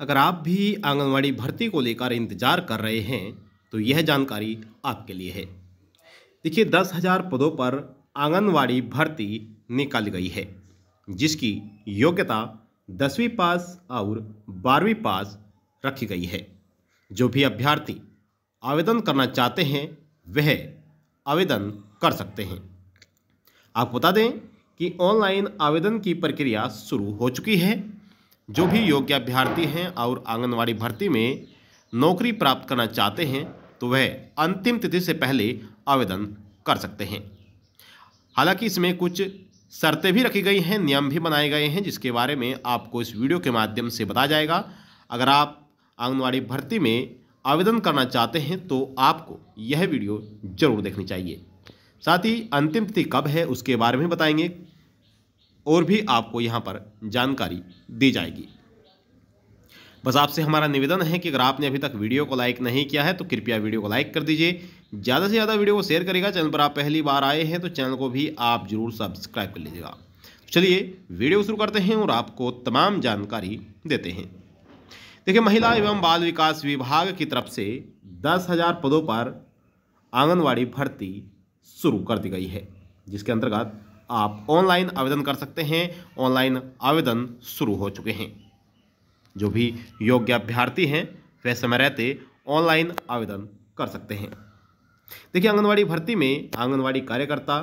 अगर आप भी आंगनवाड़ी भर्ती को लेकर इंतज़ार कर रहे हैं तो यह जानकारी आपके लिए है देखिए दस हज़ार पदों पर आंगनवाड़ी भर्ती निकाल गई है जिसकी योग्यता दसवीं पास और बारहवीं पास रखी गई है जो भी अभ्यर्थी आवेदन करना चाहते हैं वह आवेदन कर सकते हैं आप बता दें कि ऑनलाइन आवेदन की प्रक्रिया शुरू हो चुकी है जो भी योग्य अभ्यर्थी हैं और आंगनवाड़ी भर्ती में नौकरी प्राप्त करना चाहते हैं तो वह अंतिम तिथि से पहले आवेदन कर सकते हैं हालांकि इसमें कुछ शर्तें भी रखी गई हैं नियम भी बनाए गए हैं जिसके बारे में आपको इस वीडियो के माध्यम से बताया जाएगा अगर आप आंगनवाड़ी भर्ती में आवेदन करना चाहते हैं तो आपको यह वीडियो जरूर देखनी चाहिए साथ ही अंतिम तिथि कब है उसके बारे में बताएंगे और भी आपको यहाँ पर जानकारी दी जाएगी बस आपसे हमारा निवेदन है कि अगर आपने अभी तक वीडियो को लाइक नहीं किया है तो कृपया वीडियो को लाइक कर दीजिए ज़्यादा से ज़्यादा वीडियो को शेयर करेगा चैनल पर आप पहली बार आए हैं तो चैनल को भी आप जरूर सब्सक्राइब कर लीजिएगा तो चलिए वीडियो शुरू करते हैं और आपको तमाम जानकारी देते हैं देखिए महिला एवं बाल विकास विभाग की तरफ से दस हज़ार पदों पर आंगनवाड़ी भर्ती शुरू कर दी गई है जिसके अंतर्गत आप ऑनलाइन आवेदन कर सकते हैं ऑनलाइन आवेदन शुरू हो चुके हैं जो भी योग्य अभ्यर्थी हैं वह समय रहते ऑनलाइन आवेदन कर सकते हैं देखिए आंगनवाड़ी भर्ती में आंगनवाड़ी कार्यकर्ता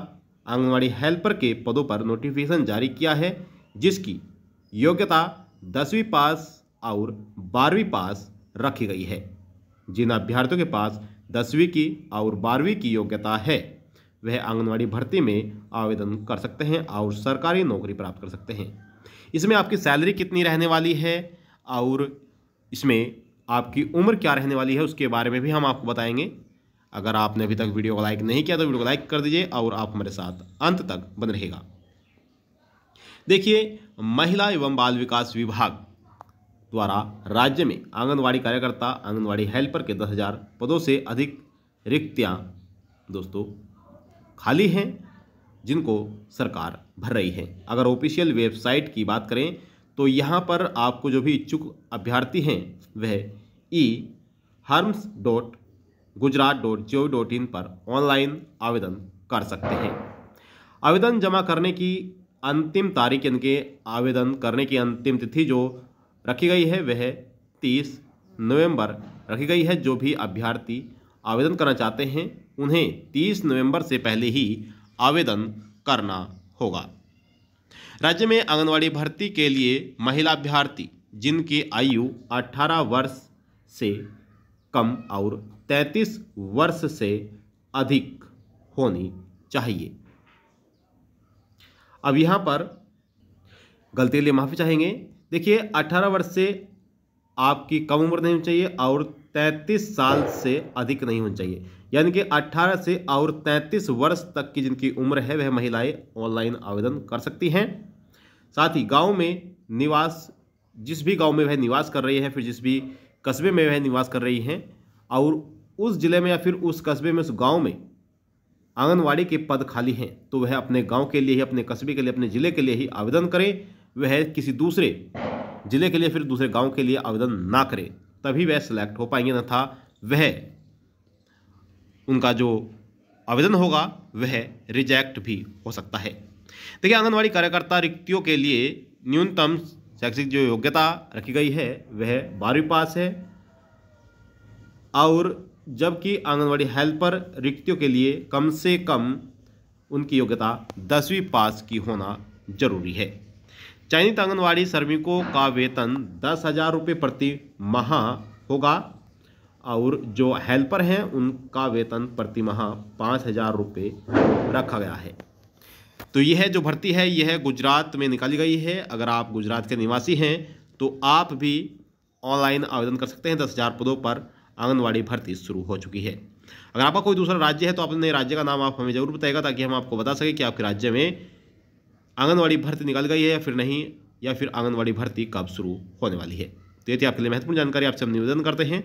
आंगनवाड़ी हेल्पर के पदों पर नोटिफिकेशन जारी किया है जिसकी योग्यता दसवीं पास और बारहवीं पास रखी गई है जिन अभ्यर्थियों के पास दसवीं की और बारहवीं की योग्यता है वह आंगनवाड़ी भर्ती में आवेदन कर सकते हैं और सरकारी नौकरी प्राप्त कर सकते हैं इसमें आपकी सैलरी कितनी रहने वाली है और इसमें आपकी उम्र क्या रहने वाली है उसके बारे में भी हम आपको बताएंगे अगर आपने अभी तक वीडियो को लाइक नहीं किया तो वीडियो को लाइक कर दीजिए और आप हमारे साथ अंत तक बन रहेगा देखिए महिला एवं बाल विकास विभाग द्वारा राज्य में आंगनवाड़ी कार्यकर्ता आंगनवाड़ी हेल्पर के दस हज़ार पदों से अधिक रिक्तियाँ दोस्तों खाली हैं जिनको सरकार भर रही है अगर ऑफिशियल वेबसाइट की बात करें तो यहाँ पर आपको जो भी इच्छुक अभ्यर्थी हैं वह E HRMS dot Gujarat dot G dot in पर ऑनलाइन आवेदन कर सकते हैं आवेदन जमा करने की अंतिम तारीख इनके आवेदन करने की अंतिम तिथि जो रखी गई है वह तीस नवंबर रखी गई है जो भी अभ्यर्थी आवेदन करना चाहते हैं उन्हें 30 नवंबर से पहले ही आवेदन करना होगा राज्य में आंगनवाड़ी भर्ती के लिए महिला अभ्यर्थी जिनकी आयु 18 वर्ष से कम और 33 वर्ष से अधिक होनी चाहिए अब यहाँ पर गलती के लिए माफ़ी चाहेंगे देखिए 18 वर्ष से आपकी कम उम्र नहीं होनी चाहिए और तैंतीस साल से अधिक नहीं होनी चाहिए यानी कि 18 से और 33 वर्ष तक की जिनकी उम्र है वह महिलाएं ऑनलाइन आवेदन कर सकती हैं साथ ही गांव में निवास जिस भी गांव में वह निवास कर रही है फिर जिस भी कस्बे में वह निवास कर रही हैं और उस ज़िले में या फिर उस कस्बे में उस गाँव में आंगनवाड़ी के पद खाली हैं तो वह अपने गाँव के लिए ही अपने कस्बे के लिए अपने ज़िले के लिए ही आवेदन करें वह किसी दूसरे ज़िले के लिए फिर दूसरे गाँव के लिए आवेदन ना करें तभी वह सिलेक्ट हो पाएंगे तथा वह उनका जो आवेदन होगा वह रिजेक्ट भी हो सकता है देखिए आंगनवाड़ी कार्यकर्ता रिक्तियों के लिए न्यूनतम शैक्षिक जो योग्यता रखी गई है वह बारहवीं पास है और जबकि आंगनवाड़ी हेल्पर रिक्तियों के लिए कम से कम उनकी योग्यता दसवीं पास की होना जरूरी है चयनित आंगनवाड़ी श्रमिकों का वेतन दस हज़ार रुपये प्रति माह होगा और जो हेल्पर हैं उनका वेतन प्रति माह पाँच हज़ार रुपये रखा गया है तो यह जो भर्ती है यह गुजरात में निकाली गई है अगर आप गुजरात के निवासी हैं तो आप भी ऑनलाइन आवेदन कर सकते हैं दस हज़ार पदों पर आंगनवाड़ी भर्ती शुरू हो चुकी है अगर आपका कोई दूसरा राज्य है तो अपने राज्य का नाम आप हमें ज़रूर बताएगा ताकि हम आपको बता सकें कि आपके राज्य में आंगनवाड़ी भर्ती निकल गई है या फिर नहीं या फिर आंगनवाड़ी भर्ती कब शुरू होने वाली है तो ये थी आपके लिए महत्वपूर्ण जानकारी आपसे हम निवेदन करते हैं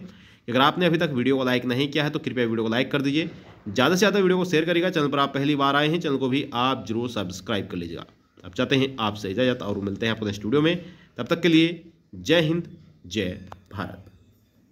अगर आपने अभी तक वीडियो को लाइक नहीं किया है तो कृपया वीडियो को लाइक कर दीजिए ज़्यादा से ज़्यादा वीडियो को शेयर करिएगा चैनल पर आप पहली बार आए हैं चैनल को भी आप जरूर सब्सक्राइब कर लीजिएगा अब चाहते हैं आपसे इजाजत और मिलते हैं अपने स्टूडियो में तब तक के लिए जय हिंद जय भारत